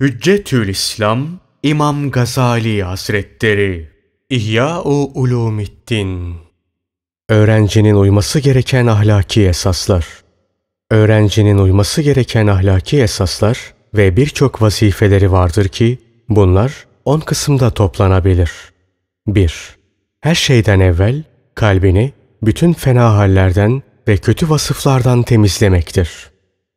Hüccetül İslam İmam Gazali Hazretleri İhya-u Ulumiddin Öğrencinin uyması gereken ahlaki esaslar Öğrencinin uyması gereken ahlaki esaslar ve birçok vazifeleri vardır ki bunlar on kısımda toplanabilir. 1. Her şeyden evvel kalbini bütün fena hallerden ve kötü vasıflardan temizlemektir.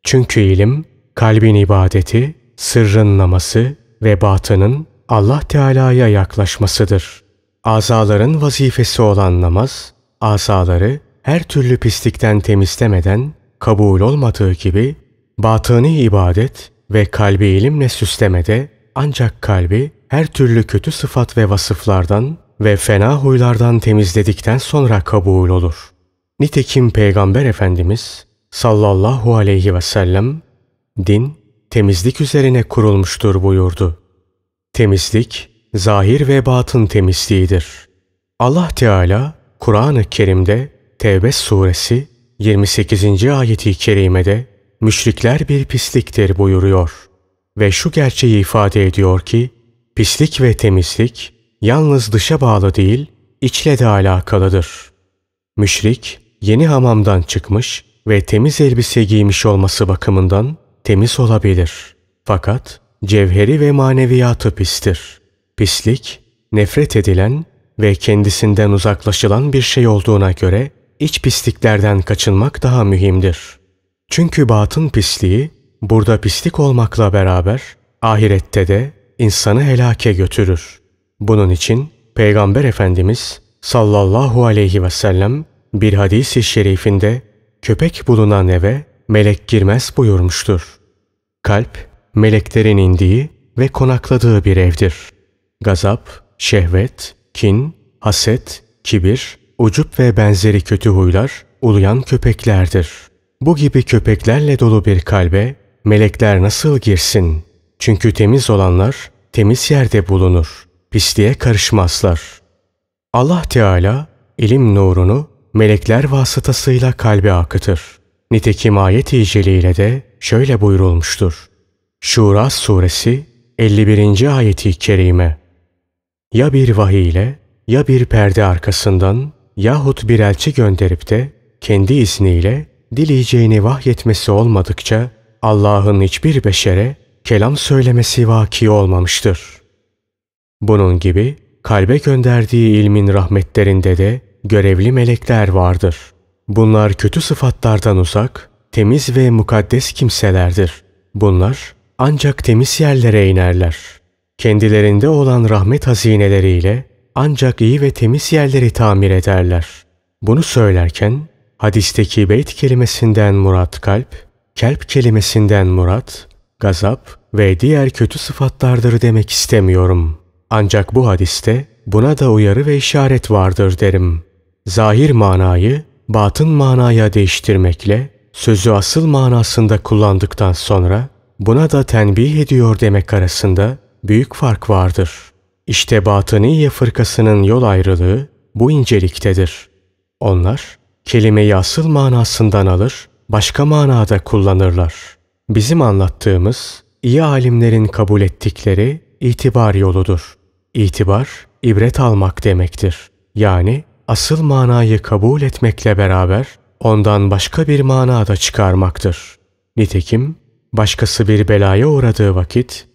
Çünkü ilim, kalbin ibadeti sırrın naması ve batının Allah Teala'ya yaklaşmasıdır. Azaların vazifesi olan namaz, azaları her türlü pislikten temizlemeden kabul olmadığı gibi batını ibadet ve kalbi ilimle süslemede ancak kalbi her türlü kötü sıfat ve vasıflardan ve fena huylardan temizledikten sonra kabul olur. Nitekim Peygamber Efendimiz sallallahu aleyhi ve sellem din temizlik üzerine kurulmuştur buyurdu. Temizlik, zahir ve batın temizliğidir. Allah Teala Kur'an-ı Kerim'de Tevbe suresi 28. ayeti kerimede müşrikler bir pisliktir buyuruyor ve şu gerçeği ifade ediyor ki pislik ve temizlik yalnız dışa bağlı değil içle de alakalıdır. Müşrik yeni hamamdan çıkmış ve temiz elbise giymiş olması bakımından temiz olabilir. Fakat cevheri ve maneviyatı pistir. Pislik, nefret edilen ve kendisinden uzaklaşılan bir şey olduğuna göre iç pisliklerden kaçınmak daha mühimdir. Çünkü batın pisliği burada pislik olmakla beraber ahirette de insanı helake götürür. Bunun için Peygamber Efendimiz sallallahu aleyhi ve sellem bir hadis-i şerifinde köpek bulunan eve melek girmez buyurmuştur. Kalp, meleklerin indiği ve konakladığı bir evdir. Gazap, şehvet, kin, haset, kibir, ucup ve benzeri kötü huylar uluyan köpeklerdir. Bu gibi köpeklerle dolu bir kalbe melekler nasıl girsin? Çünkü temiz olanlar temiz yerde bulunur. Pisliğe karışmazlar. Allah Teala ilim nurunu melekler vasıtasıyla kalbe akıtır. Nitekim ayet-i de şöyle buyurulmuştur. Şura suresi 51. ayeti kerime. Ya bir vahiy ile ya bir perde arkasından yahut bir elçi gönderip de kendi izniyle dileyeceğini vahyetmesi olmadıkça Allah'ın hiçbir beşere kelam söylemesi vaki olmamıştır. Bunun gibi kalbe gönderdiği ilmin rahmetlerinde de görevli melekler vardır.'' Bunlar kötü sıfatlardan uzak, temiz ve mukaddes kimselerdir. Bunlar ancak temiz yerlere inerler. Kendilerinde olan rahmet hazineleriyle ancak iyi ve temiz yerleri tamir ederler. Bunu söylerken hadisteki beyt kelimesinden murat kalp, kelp kelimesinden murat, gazap ve diğer kötü sıfatlardır demek istemiyorum. Ancak bu hadiste buna da uyarı ve işaret vardır derim. Zahir manayı batın manaya değiştirmekle sözü asıl manasında kullandıktan sonra buna da tenbih ediyor demek arasında büyük fark vardır. İşte Batıniye fırkasının yol ayrılığı bu inceliktedir. Onlar kelimeyi asıl manasından alır, başka manada kullanırlar. Bizim anlattığımız iyi alimlerin kabul ettikleri itibar yoludur. İtibar ibret almak demektir. Yani asıl manayı kabul etmekle beraber ondan başka bir mana da çıkarmaktır. Nitekim başkası bir belaya uğradığı vakit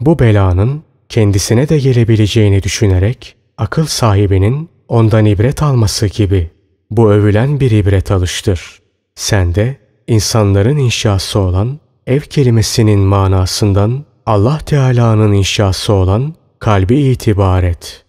bu belanın kendisine de gelebileceğini düşünerek akıl sahibinin ondan ibret alması gibi bu övülen bir ibret alıştır. Sen de insanların inşası olan ev kelimesinin manasından Allah Teala'nın inşası olan kalbi itibar et.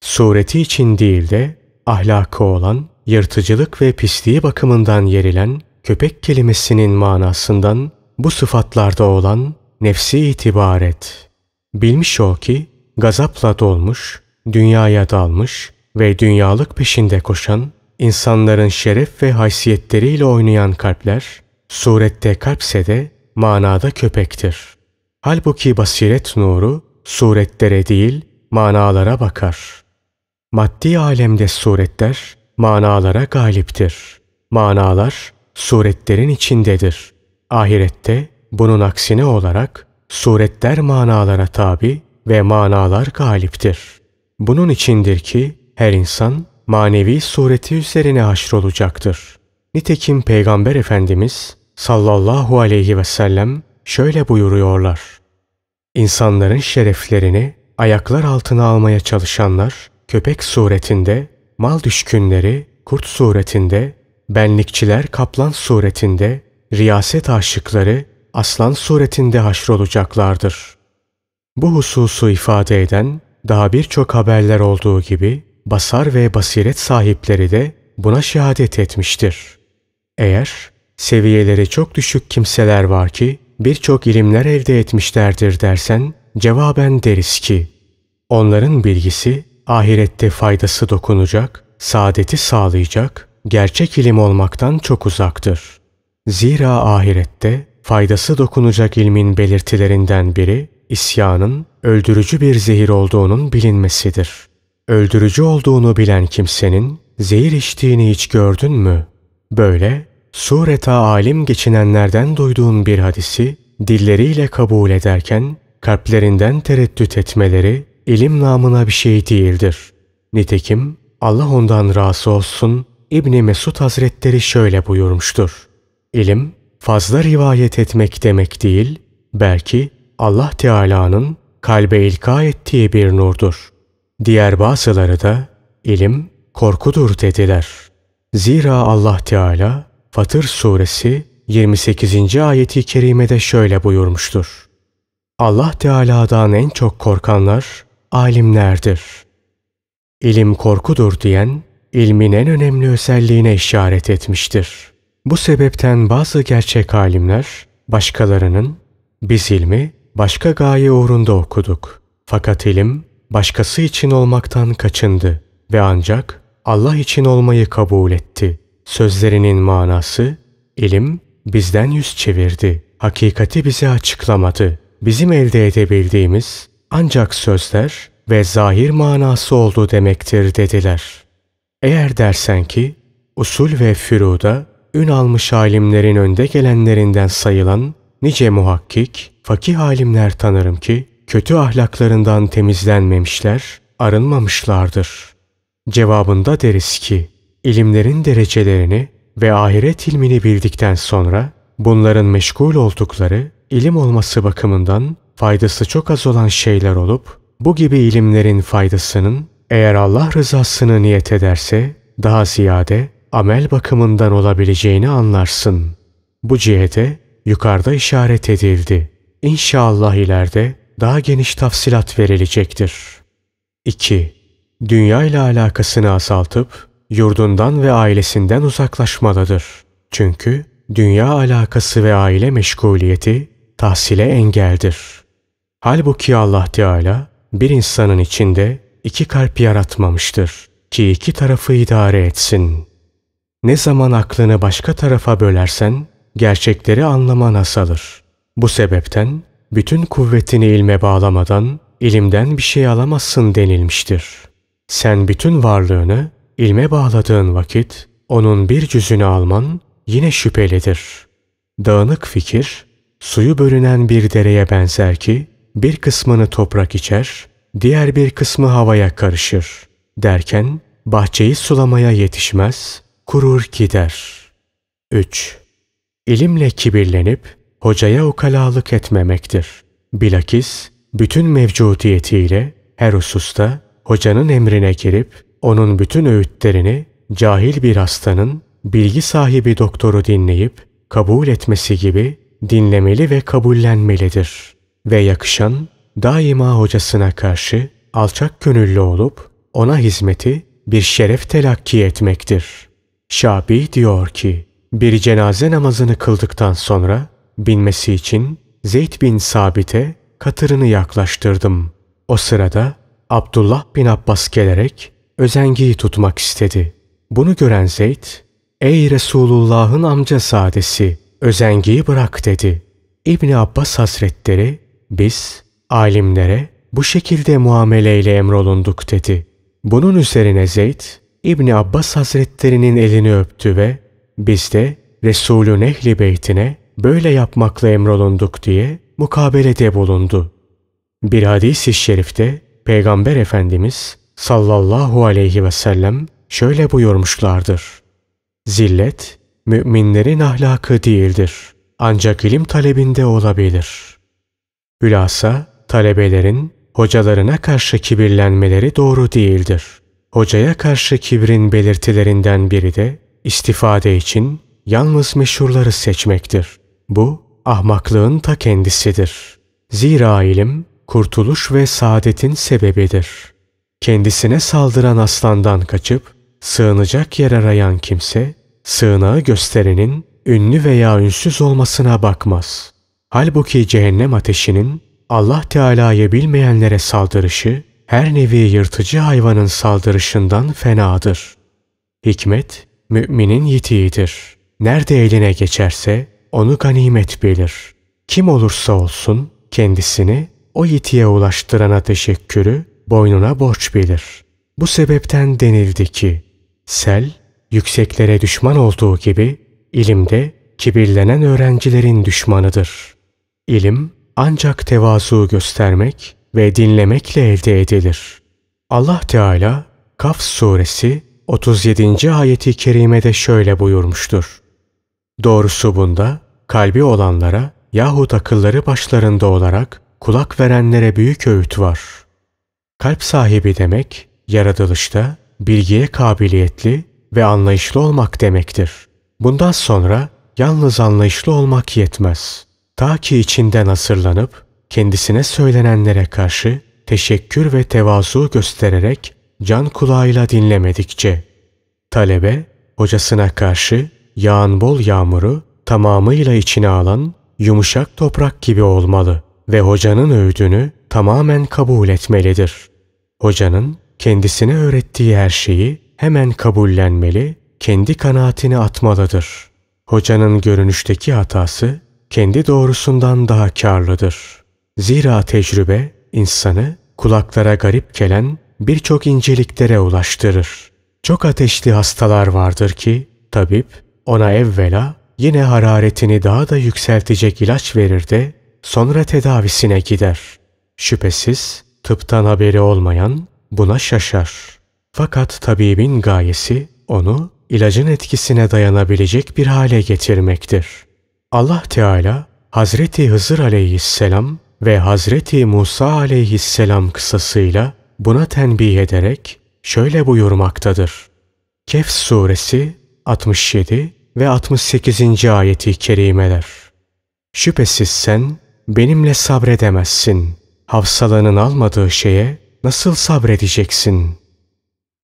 Sureti için değil de ahlakı olan, yırtıcılık ve pisliği bakımından yerilen köpek kelimesinin manasından bu sıfatlarda olan nefsi itibar et. Bilmiş o ki gazapla dolmuş, dünyaya dalmış ve dünyalık peşinde koşan, insanların şeref ve haysiyetleriyle oynayan kalpler, surette kalpse de manada köpektir. Halbuki basiret nuru suretlere değil manalara bakar. Maddi alemde suretler manalara galiptir. Manalar suretlerin içindedir. Ahirette bunun aksine olarak suretler manalara tabi ve manalar galiptir. Bunun içindir ki her insan manevi sureti üzerine haşrolacaktır. Nitekim Peygamber Efendimiz sallallahu aleyhi ve sellem şöyle buyuruyorlar. İnsanların şereflerini ayaklar altına almaya çalışanlar köpek suretinde, mal düşkünleri kurt suretinde, benlikçiler kaplan suretinde, riyaset aşıkları aslan suretinde haşrolacaklardır. Bu hususu ifade eden daha birçok haberler olduğu gibi basar ve basiret sahipleri de buna şehadet etmiştir. Eğer seviyeleri çok düşük kimseler var ki birçok ilimler elde etmişlerdir dersen cevaben deriz ki onların bilgisi ahirette faydası dokunacak, saadeti sağlayacak, gerçek ilim olmaktan çok uzaktır. Zira ahirette faydası dokunacak ilmin belirtilerinden biri, isyanın öldürücü bir zehir olduğunun bilinmesidir. Öldürücü olduğunu bilen kimsenin zehir içtiğini hiç gördün mü? Böyle sureta alim geçinenlerden duyduğun bir hadisi dilleriyle kabul ederken kalplerinden tereddüt etmeleri ilim namına bir şey değildir. Nitekim Allah ondan razı olsun İbni Mesud Hazretleri şöyle buyurmuştur. İlim fazla rivayet etmek demek değil, belki Allah Teala'nın kalbe ilka ettiği bir nurdur. Diğer bazıları da ilim korkudur dediler. Zira Allah Teala Fatır suresi 28. ayeti kerimede şöyle buyurmuştur. Allah Teala'dan en çok korkanlar alimlerdir. İlim korkudur diyen, ilmin en önemli özelliğine işaret etmiştir. Bu sebepten bazı gerçek alimler, başkalarının, biz ilmi başka gaye uğrunda okuduk. Fakat ilim başkası için olmaktan kaçındı ve ancak Allah için olmayı kabul etti. Sözlerinin manası, ilim bizden yüz çevirdi. Hakikati bize açıklamadı. Bizim elde edebildiğimiz ancak sözler ve zahir manası oldu demektir dediler. Eğer dersen ki usul ve füruda ün almış alimlerin önde gelenlerinden sayılan nice muhakkik, fakih alimler tanırım ki kötü ahlaklarından temizlenmemişler, arınmamışlardır. Cevabında deriz ki ilimlerin derecelerini ve ahiret ilmini bildikten sonra bunların meşgul oldukları ilim olması bakımından faydası çok az olan şeyler olup bu gibi ilimlerin faydasının eğer Allah rızasını niyet ederse daha ziyade amel bakımından olabileceğini anlarsın. Bu cihete yukarıda işaret edildi. İnşallah ileride daha geniş tafsilat verilecektir. 2. Dünya ile alakasını azaltıp yurdundan ve ailesinden uzaklaşmalıdır. Çünkü dünya alakası ve aile meşguliyeti tahsile engeldir. Halbuki Allah Teala bir insanın içinde iki kalp yaratmamıştır ki iki tarafı idare etsin. Ne zaman aklını başka tarafa bölersen gerçekleri anlaman azalır. Bu sebepten bütün kuvvetini ilme bağlamadan ilimden bir şey alamazsın denilmiştir. Sen bütün varlığını ilme bağladığın vakit onun bir cüzünü alman yine şüphelidir. Dağınık fikir, suyu bölünen bir dereye benzer ki, bir kısmını toprak içer, diğer bir kısmı havaya karışır. Derken bahçeyi sulamaya yetişmez, kurur gider. 3. İlimle kibirlenip hocaya ukalalık etmemektir. Bilakis bütün mevcudiyetiyle her hususta hocanın emrine girip onun bütün öğütlerini cahil bir hastanın bilgi sahibi doktoru dinleyip kabul etmesi gibi dinlemeli ve kabullenmelidir ve yakışan daima hocasına karşı alçak gönüllü olup ona hizmeti bir şeref telakki etmektir. Şabi diyor ki, bir cenaze namazını kıldıktan sonra binmesi için Zeyd bin Sabit'e katırını yaklaştırdım. O sırada Abdullah bin Abbas gelerek özengiyi tutmak istedi. Bunu gören Zeyd, ''Ey Resulullah'ın amca sadesi, özengiyi bırak.'' dedi. İbni Abbas hasretleri biz alimlere bu şekilde muameleyle emrolunduk dedi. Bunun üzerine Zeyd İbni Abbas Hazretlerinin elini öptü ve biz de Resulün ehli beytine böyle yapmakla emrolunduk diye mukabelede bulundu. Bir hadis-i şerifte Peygamber Efendimiz sallallahu aleyhi ve sellem şöyle buyurmuşlardır. Zillet müminlerin ahlakı değildir. Ancak ilim talebinde olabilir.'' Hülasa, talebelerin hocalarına karşı kibirlenmeleri doğru değildir. Hocaya karşı kibrin belirtilerinden biri de istifade için yalnız meşhurları seçmektir. Bu ahmaklığın ta kendisidir. Zira ilim kurtuluş ve saadetin sebebidir. Kendisine saldıran aslandan kaçıp sığınacak yer arayan kimse sığınağı gösterinin ünlü veya ünsüz olmasına bakmaz.'' Halbuki cehennem ateşinin Allah Teala'yı bilmeyenlere saldırışı her nevi yırtıcı hayvanın saldırışından fenadır. Hikmet müminin yitiğidir. Nerede eline geçerse onu ganimet bilir. Kim olursa olsun kendisini o yitiğe ulaştırana teşekkürü boynuna borç bilir. Bu sebepten denildi ki sel yükseklere düşman olduğu gibi ilimde kibirlenen öğrencilerin düşmanıdır.'' İlim ancak tevazu göstermek ve dinlemekle elde edilir. Allah Teala Kaf suresi 37. ayeti kerimede şöyle buyurmuştur. Doğrusu bunda kalbi olanlara yahut akılları başlarında olarak kulak verenlere büyük öğüt var. Kalp sahibi demek, yaratılışta bilgiye kabiliyetli ve anlayışlı olmak demektir. Bundan sonra yalnız anlayışlı olmak yetmez. Ta ki içinden asırlanıp kendisine söylenenlere karşı teşekkür ve tevazu göstererek can kulağıyla dinlemedikçe. Talebe hocasına karşı yağan bol yağmuru tamamıyla içine alan yumuşak toprak gibi olmalı ve hocanın öğüdünü tamamen kabul etmelidir. Hocanın kendisine öğrettiği her şeyi hemen kabullenmeli, kendi kanaatini atmalıdır. Hocanın görünüşteki hatası kendi doğrusundan daha karlıdır. Zira tecrübe insanı kulaklara garip gelen birçok inceliklere ulaştırır. Çok ateşli hastalar vardır ki tabip ona evvela yine hararetini daha da yükseltecek ilaç verir de sonra tedavisine gider. Şüphesiz tıptan haberi olmayan buna şaşar. Fakat tabibin gayesi onu ilacın etkisine dayanabilecek bir hale getirmektir. Allah Teala Hazreti Hızır aleyhisselam ve Hazreti Musa aleyhisselam kısasıyla buna tenbih ederek şöyle buyurmaktadır. Kehf suresi 67 ve 68. ayeti kerimeler. Şüphesiz sen benimle sabredemezsin. Hafsalanın almadığı şeye nasıl sabredeceksin?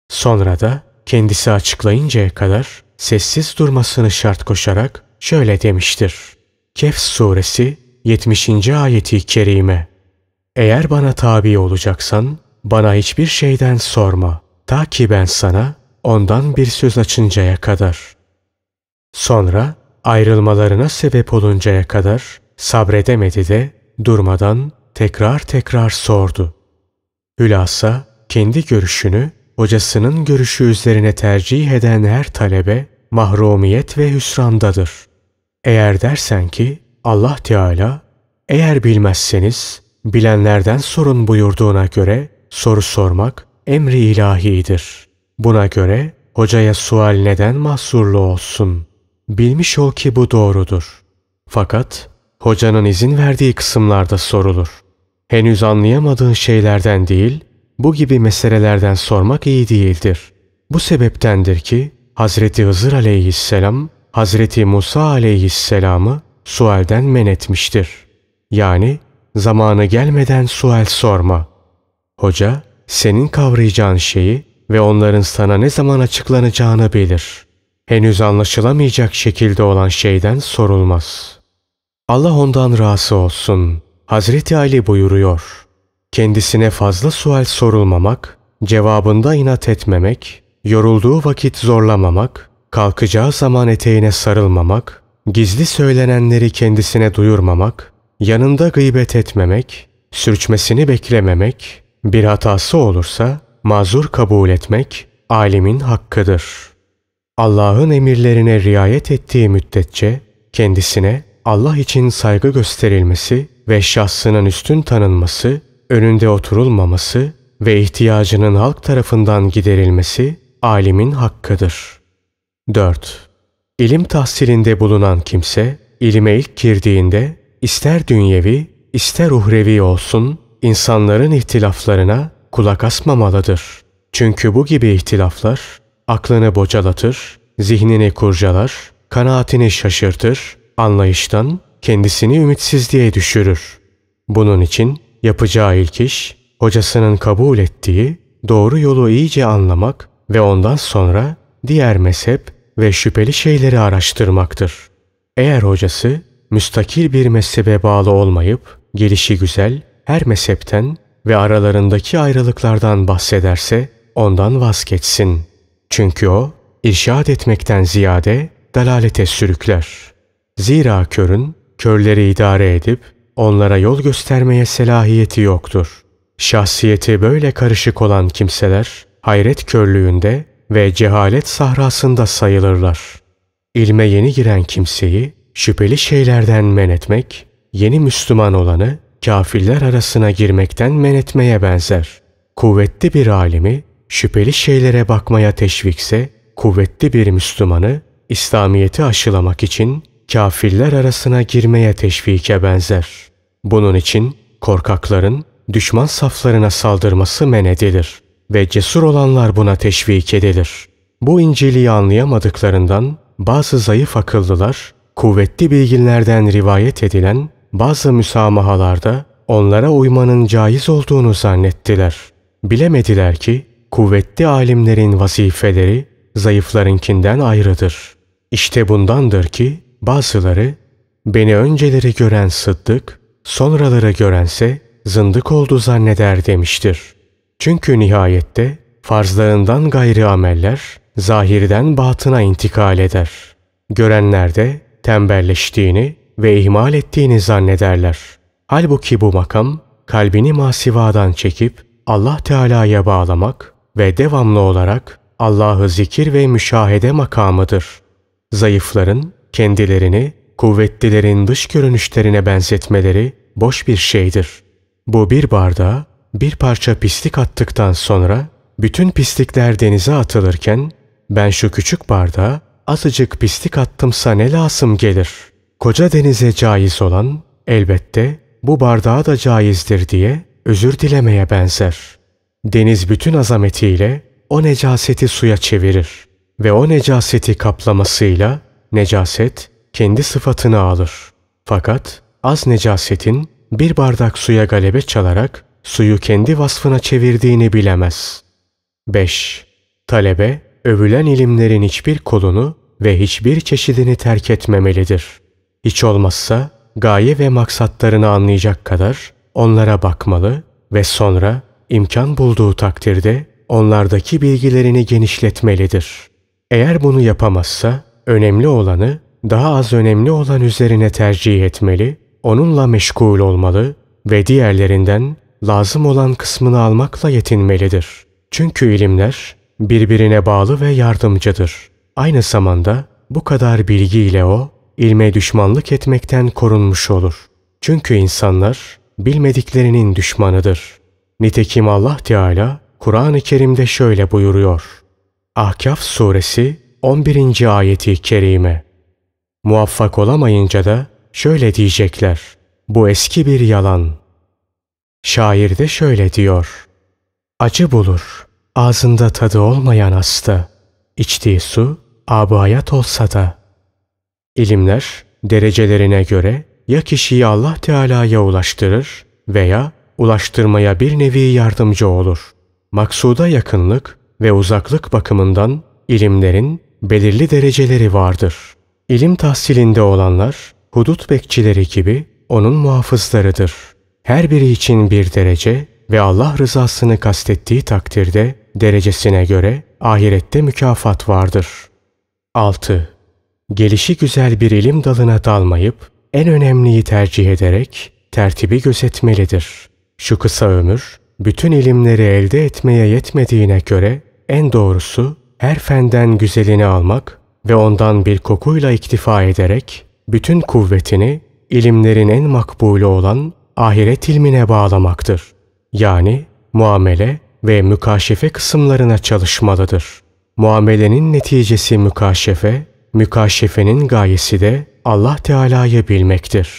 Sonra da kendisi açıklayıncaya kadar sessiz durmasını şart koşarak şöyle demiştir. Kehf suresi 70. ayeti kerime. Eğer bana tabi olacaksan bana hiçbir şeyden sorma ta ki ben sana ondan bir söz açıncaya kadar. Sonra ayrılmalarına sebep oluncaya kadar sabredemedi de durmadan tekrar tekrar sordu. Hülasa kendi görüşünü hocasının görüşü üzerine tercih eden her talebe mahrumiyet ve hüsrandadır. Eğer dersen ki Allah Teala eğer bilmezseniz bilenlerden sorun buyurduğuna göre soru sormak emri ilahidir. Buna göre hocaya sual neden mahsurlu olsun? Bilmiş ol ki bu doğrudur. Fakat hocanın izin verdiği kısımlarda sorulur. Henüz anlayamadığın şeylerden değil, bu gibi meselelerden sormak iyi değildir. Bu sebeptendir ki Hazreti Hızır aleyhisselam Hazreti Musa aleyhisselamı sualden men etmiştir. Yani zamanı gelmeden sual sorma. Hoca senin kavrayacağın şeyi ve onların sana ne zaman açıklanacağını bilir. Henüz anlaşılamayacak şekilde olan şeyden sorulmaz. Allah ondan razı olsun. Hazreti Ali buyuruyor. Kendisine fazla sual sorulmamak, cevabında inat etmemek, yorulduğu vakit zorlamamak, kalkacağı zaman eteğine sarılmamak, gizli söylenenleri kendisine duyurmamak, yanında gıybet etmemek, sürçmesini beklememek, bir hatası olursa mazur kabul etmek alimin hakkıdır. Allah'ın emirlerine riayet ettiği müddetçe kendisine Allah için saygı gösterilmesi ve şahsının üstün tanınması, önünde oturulmaması ve ihtiyacının halk tarafından giderilmesi alimin hakkıdır. 4. İlim tahsilinde bulunan kimse, ilime ilk girdiğinde ister dünyevi, ister uhrevi olsun, insanların ihtilaflarına kulak asmamalıdır. Çünkü bu gibi ihtilaflar aklını bocalatır, zihnini kurcalar, kanaatini şaşırtır, anlayıştan kendisini ümitsizliğe düşürür. Bunun için yapacağı ilk iş, hocasının kabul ettiği doğru yolu iyice anlamak ve ondan sonra diğer mezhep ve şüpheli şeyleri araştırmaktır. Eğer hocası müstakil bir mezhebe bağlı olmayıp gelişi güzel her mezhepten ve aralarındaki ayrılıklardan bahsederse ondan vazgeçsin. Çünkü o irşad etmekten ziyade dalalete sürükler. Zira körün körleri idare edip onlara yol göstermeye selahiyeti yoktur. Şahsiyeti böyle karışık olan kimseler hayret körlüğünde ve cehalet sahrasında sayılırlar. İlme yeni giren kimseyi şüpheli şeylerden men etmek, yeni Müslüman olanı kafirler arasına girmekten men etmeye benzer. Kuvvetli bir alimi şüpheli şeylere bakmaya teşvikse, kuvvetli bir Müslümanı İslamiyeti aşılamak için kafirler arasına girmeye teşvike benzer. Bunun için korkakların düşman saflarına saldırması men edilir.'' ve cesur olanlar buna teşvik edilir. Bu İncil'i anlayamadıklarından bazı zayıf akıllılar kuvvetli bilginlerden rivayet edilen bazı müsamahalarda onlara uymanın caiz olduğunu zannettiler. Bilemediler ki kuvvetli alimlerin vazifeleri zayıflarınkinden ayrıdır. İşte bundandır ki bazıları beni önceleri gören sıddık, sonraları görense zındık oldu zanneder demiştir.'' Çünkü nihayette farzlarından gayri ameller zahirden batına intikal eder. Görenler de tembelleştiğini ve ihmal ettiğini zannederler. Halbuki bu makam kalbini masivadan çekip Allah Teala'ya bağlamak ve devamlı olarak Allah'ı zikir ve müşahede makamıdır. Zayıfların kendilerini kuvvetlilerin dış görünüşlerine benzetmeleri boş bir şeydir. Bu bir bardağa bir parça pislik attıktan sonra bütün pislikler denize atılırken ben şu küçük bardağa azıcık pislik attımsa ne lazım gelir? Koca denize caiz olan elbette bu bardağa da caizdir diye özür dilemeye benzer. Deniz bütün azametiyle o necaseti suya çevirir ve o necaseti kaplamasıyla necaset kendi sıfatını alır. Fakat az necasetin bir bardak suya galebe çalarak suyu kendi vasfına çevirdiğini bilemez. 5. Talebe, övülen ilimlerin hiçbir kolunu ve hiçbir çeşidini terk etmemelidir. Hiç olmazsa gaye ve maksatlarını anlayacak kadar onlara bakmalı ve sonra imkan bulduğu takdirde onlardaki bilgilerini genişletmelidir. Eğer bunu yapamazsa önemli olanı daha az önemli olan üzerine tercih etmeli, onunla meşgul olmalı ve diğerlerinden lazım olan kısmını almakla yetinmelidir. Çünkü ilimler birbirine bağlı ve yardımcıdır. Aynı zamanda bu kadar bilgiyle o, ilme düşmanlık etmekten korunmuş olur. Çünkü insanlar bilmediklerinin düşmanıdır. Nitekim Allah Teala Kur'an-ı Kerim'de şöyle buyuruyor. Ahkaf suresi 11. ayeti kerime. Muvaffak olamayınca da şöyle diyecekler. Bu eski bir yalan.'' Şair de şöyle diyor. Acı bulur, ağzında tadı olmayan hasta. İçtiği su, abayat olsa da. İlimler, derecelerine göre ya kişiyi Allah Teala'ya ulaştırır veya ulaştırmaya bir nevi yardımcı olur. Maksuda yakınlık ve uzaklık bakımından ilimlerin belirli dereceleri vardır. İlim tahsilinde olanlar hudut bekçileri gibi onun muhafızlarıdır.'' Her biri için bir derece ve Allah rızasını kastettiği takdirde derecesine göre ahirette mükafat vardır. 6. Gelişi güzel bir ilim dalına dalmayıp en önemliyi tercih ederek tertibi gözetmelidir. Şu kısa ömür bütün ilimleri elde etmeye yetmediğine göre en doğrusu her fenden güzelini almak ve ondan bir kokuyla iktifa ederek bütün kuvvetini ilimlerin en makbulü olan ahiret ilmine bağlamaktır. Yani muamele ve mükaşefe kısımlarına çalışmalıdır. Muamelenin neticesi mükaşefe, mükaşefenin gayesi de Allah Teala'yı bilmektir.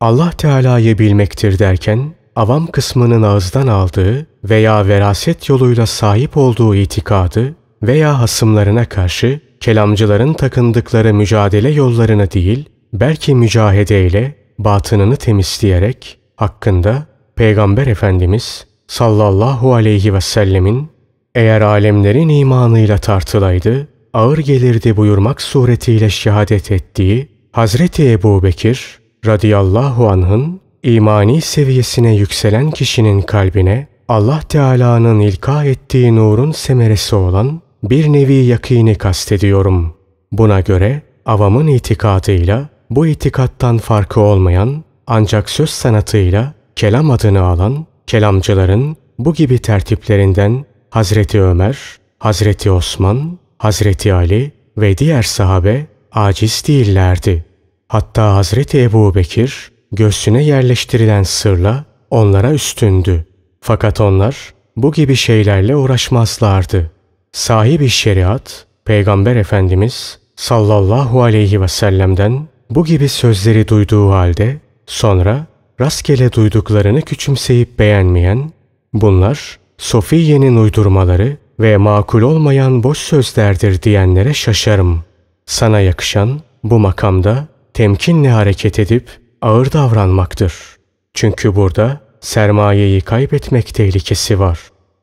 Allah Teala'yı bilmektir derken avam kısmının ağızdan aldığı veya veraset yoluyla sahip olduğu itikadı veya hasımlarına karşı kelamcıların takındıkları mücadele yollarını değil, belki mücahede ile batınını temizleyerek hakkında Peygamber Efendimiz sallallahu aleyhi ve sellemin eğer alemlerin imanıyla tartılaydı ağır gelirdi buyurmak suretiyle şehadet ettiği Hazreti Ebu Bekir radıyallahu anh'ın imani seviyesine yükselen kişinin kalbine Allah Teala'nın ilka ettiği nurun semeresi olan bir nevi yakini kastediyorum. Buna göre avamın itikadıyla bu itikattan farkı olmayan ancak söz sanatıyla kelam adını alan kelamcıların bu gibi tertiplerinden Hazreti Ömer, Hazreti Osman, Hazreti Ali ve diğer sahabe aciz değillerdi. Hatta Hazreti Ebu Bekir göğsüne yerleştirilen sırla onlara üstündü. Fakat onlar bu gibi şeylerle uğraşmazlardı. Sahibi şeriat, Peygamber Efendimiz sallallahu aleyhi ve sellem'den bu gibi sözleri duyduğu halde Sonra rastgele duyduklarını küçümseyip beğenmeyen, bunlar Sofiye'nin uydurmaları ve makul olmayan boş sözlerdir diyenlere şaşarım. Sana yakışan bu makamda temkinle hareket edip ağır davranmaktır. Çünkü burada sermayeyi kaybetmek tehlikesi var.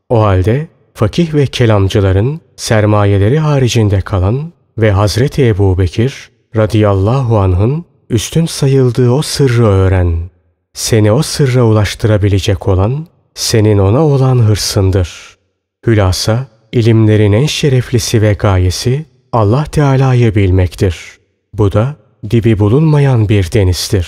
O halde fakih ve kelamcıların sermayeleri haricinde kalan ve Hazreti Ebu Bekir radıyallahu anh'ın üstün sayıldığı o sırrı öğren. Seni o sırra ulaştırabilecek olan, senin ona olan hırsındır. Hülasa, ilimlerin en şereflisi ve gayesi Allah Teala'yı bilmektir. Bu da dibi bulunmayan bir denizdir.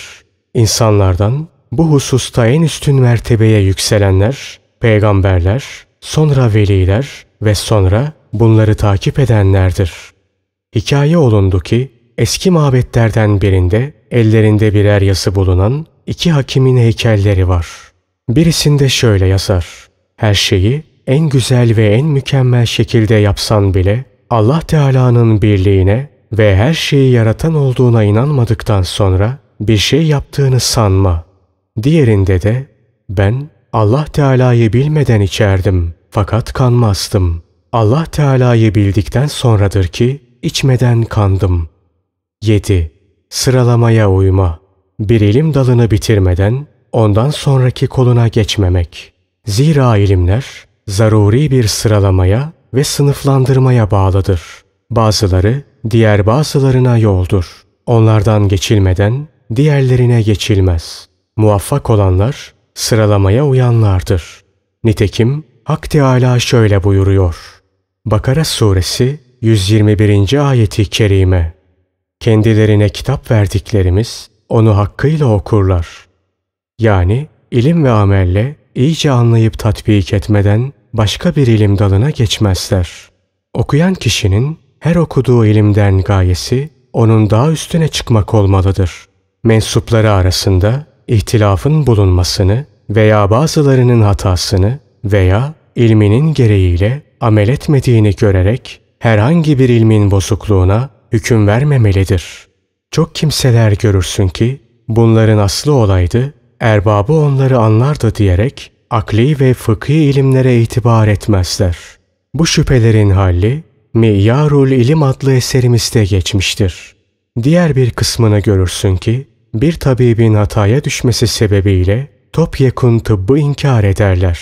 İnsanlardan bu hususta en üstün mertebeye yükselenler, peygamberler, sonra veliler ve sonra bunları takip edenlerdir. Hikaye olundu ki eski mabetlerden birinde ellerinde birer yazı bulunan iki hakimin heykelleri var. Birisinde şöyle yazar. Her şeyi en güzel ve en mükemmel şekilde yapsan bile Allah Teala'nın birliğine ve her şeyi yaratan olduğuna inanmadıktan sonra bir şey yaptığını sanma. Diğerinde de ben Allah Teala'yı bilmeden içerdim fakat kanmazdım. Allah Teala'yı bildikten sonradır ki içmeden kandım.'' 7. Sıralamaya uyma. Bir ilim dalını bitirmeden ondan sonraki koluna geçmemek. Zira ilimler zaruri bir sıralamaya ve sınıflandırmaya bağlıdır. Bazıları diğer bazılarına yoldur. Onlardan geçilmeden diğerlerine geçilmez. Muvaffak olanlar sıralamaya uyanlardır. Nitekim Hak Teala şöyle buyuruyor. Bakara Suresi 121. ayeti kerime. Kendilerine kitap verdiklerimiz onu hakkıyla okurlar. Yani ilim ve amelle iyice anlayıp tatbik etmeden başka bir ilim dalına geçmezler. Okuyan kişinin her okuduğu ilimden gayesi onun daha üstüne çıkmak olmalıdır. Mensupları arasında ihtilafın bulunmasını veya bazılarının hatasını veya ilminin gereğiyle amel etmediğini görerek herhangi bir ilmin bozukluğuna hüküm vermemelidir. Çok kimseler görürsün ki bunların aslı olaydı, erbabı onları anlardı diyerek akli ve fıkhi ilimlere itibar etmezler. Bu şüphelerin halli Miyarul İlim adlı eserimizde geçmiştir. Diğer bir kısmını görürsün ki bir tabibin hataya düşmesi sebebiyle topyekun tıbbı inkar ederler.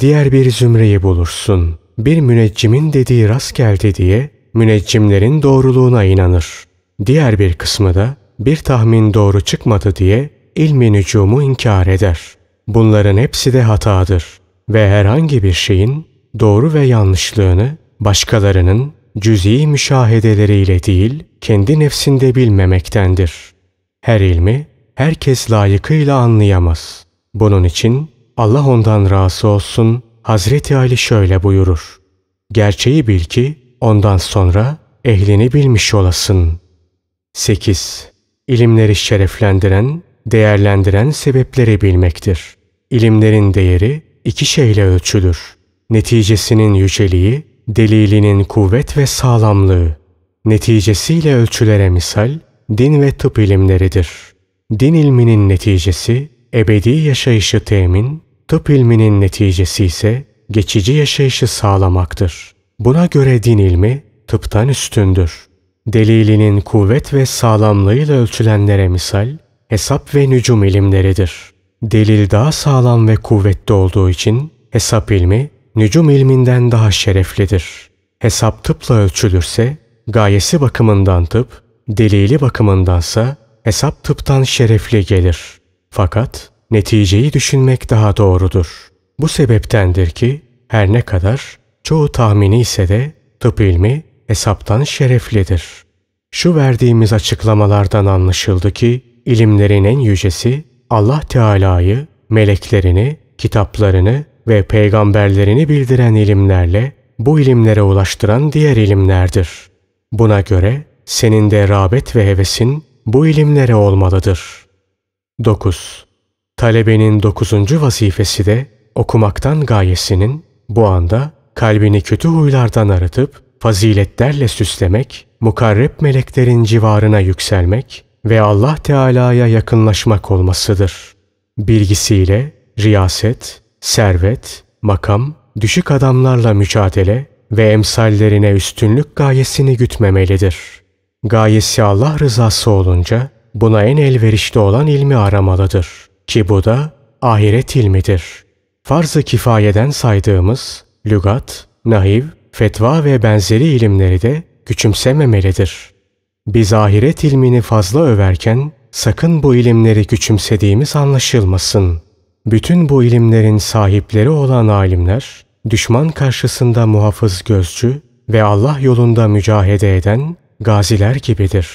Diğer bir zümreyi bulursun. Bir müneccimin dediği rast geldi diye müneccimlerin doğruluğuna inanır. Diğer bir kısmı da bir tahmin doğru çıkmadı diye ilmi nücumu inkar eder. Bunların hepsi de hatadır ve herhangi bir şeyin doğru ve yanlışlığını başkalarının cüz'i müşahedeleriyle değil, kendi nefsinde bilmemektendir. Her ilmi herkes layıkıyla anlayamaz. Bunun için Allah ondan razı olsun Hazreti Ali şöyle buyurur. Gerçeği bil ki ondan sonra ehlini bilmiş olasın. 8. İlimleri şereflendiren, değerlendiren sebepleri bilmektir. İlimlerin değeri iki şeyle ölçülür. Neticesinin yüceliği, delilinin kuvvet ve sağlamlığı. Neticesiyle ölçülere misal, din ve tıp ilimleridir. Din ilminin neticesi, ebedi yaşayışı temin, tıp ilminin neticesi ise geçici yaşayışı sağlamaktır. Buna göre din ilmi tıptan üstündür. Delilinin kuvvet ve sağlamlığıyla ölçülenlere misal hesap ve nücum ilimleridir. Delil daha sağlam ve kuvvetli olduğu için hesap ilmi nücum ilminden daha şereflidir. Hesap tıpla ölçülürse gayesi bakımından tıp, delili bakımındansa hesap tıptan şerefli gelir. Fakat neticeyi düşünmek daha doğrudur. Bu sebeptendir ki her ne kadar Çoğu tahmini ise de tıp ilmi hesaptan şereflidir. Şu verdiğimiz açıklamalardan anlaşıldı ki ilimlerin en yücesi Allah Teala'yı, meleklerini, kitaplarını ve peygamberlerini bildiren ilimlerle bu ilimlere ulaştıran diğer ilimlerdir. Buna göre senin de rağbet ve hevesin bu ilimlere olmalıdır. 9. Talebenin dokuzuncu vazifesi de okumaktan gayesinin bu anda kalbini kötü huylardan arıtıp faziletlerle süslemek, mukarreb meleklerin civarına yükselmek ve Allah Teala'ya yakınlaşmak olmasıdır. Bilgisiyle riyaset, servet, makam, düşük adamlarla mücadele ve emsallerine üstünlük gayesini gütmemelidir. Gayesi Allah rızası olunca buna en elverişli olan ilmi aramalıdır ki bu da ahiret ilmidir. Farz-ı kifayeden saydığımız lügat, nahiv, fetva ve benzeri ilimleri de küçümsememelidir. Biz ahiret ilmini fazla överken sakın bu ilimleri küçümsediğimiz anlaşılmasın. Bütün bu ilimlerin sahipleri olan alimler, düşman karşısında muhafız gözcü ve Allah yolunda mücahede eden gaziler gibidir.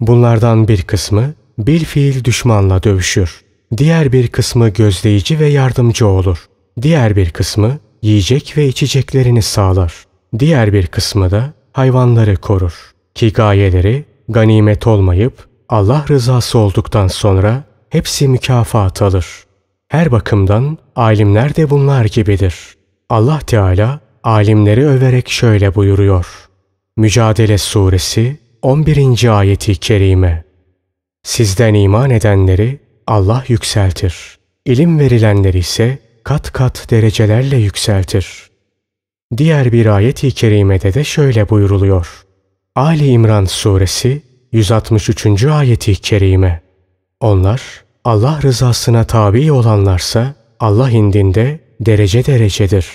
Bunlardan bir kısmı bil fiil düşmanla dövüşür. Diğer bir kısmı gözleyici ve yardımcı olur. Diğer bir kısmı yiyecek ve içeceklerini sağlar. Diğer bir kısmı da hayvanları korur. Ki gayeleri ganimet olmayıp Allah rızası olduktan sonra hepsi mükafat alır. Her bakımdan alimler de bunlar gibidir. Allah Teala alimleri överek şöyle buyuruyor. Mücadele Suresi 11. ayeti kerime. Sizden iman edenleri Allah yükseltir. İlim verilenleri ise kat kat derecelerle yükseltir. Diğer bir ayet-i kerimede de şöyle buyuruluyor: Ali İmran suresi 163. ayeti kerime. Onlar Allah rızasına tabi olanlarsa Allah indinde derece derecedir.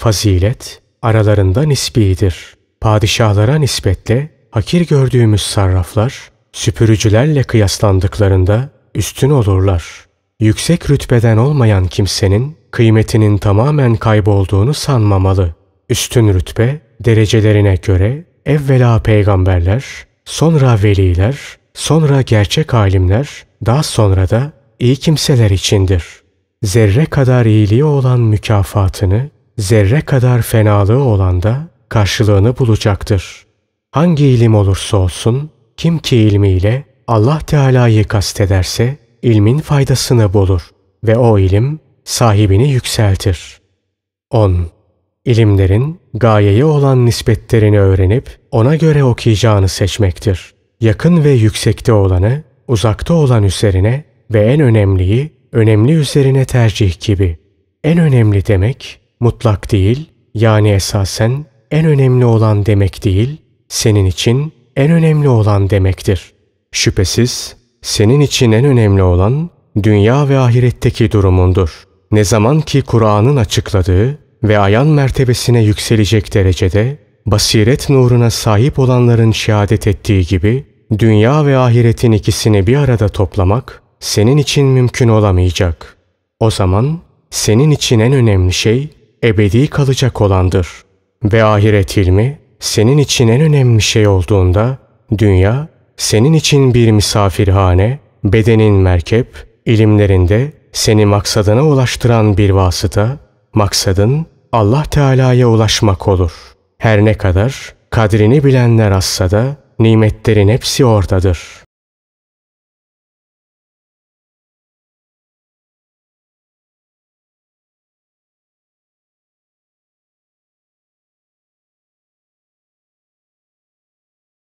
Fazilet aralarında nisbidir. Padişahlara nispetle hakir gördüğümüz sarraflar süpürücülerle kıyaslandıklarında üstün olurlar.'' Yüksek rütbeden olmayan kimsenin kıymetinin tamamen kaybolduğunu sanmamalı. Üstün rütbe derecelerine göre evvela peygamberler, sonra veliler, sonra gerçek alimler, daha sonra da iyi kimseler içindir. Zerre kadar iyiliği olan mükafatını, zerre kadar fenalığı olan da karşılığını bulacaktır. Hangi ilim olursa olsun, kim ki ilmiyle Allah Teala'yı kastederse ilmin faydasını bulur ve o ilim sahibini yükseltir. 10. İlimlerin gayeye olan nispetlerini öğrenip ona göre okuyacağını seçmektir. Yakın ve yüksekte olanı, uzakta olan üzerine ve en önemliyi önemli üzerine tercih gibi. En önemli demek mutlak değil, yani esasen en önemli olan demek değil, senin için en önemli olan demektir. Şüphesiz senin için en önemli olan dünya ve ahiretteki durumundur. Ne zaman ki Kur'an'ın açıkladığı ve ayan mertebesine yükselecek derecede basiret nuruna sahip olanların şehadet ettiği gibi dünya ve ahiretin ikisini bir arada toplamak senin için mümkün olamayacak. O zaman senin için en önemli şey ebedi kalacak olandır. Ve ahiret ilmi senin için en önemli şey olduğunda dünya senin için bir misafirhane, bedenin merkep, ilimlerinde seni maksadına ulaştıran bir vasıta, maksadın Allah Teala'ya ulaşmak olur. Her ne kadar kadrini bilenler assa da nimetlerin hepsi oradadır.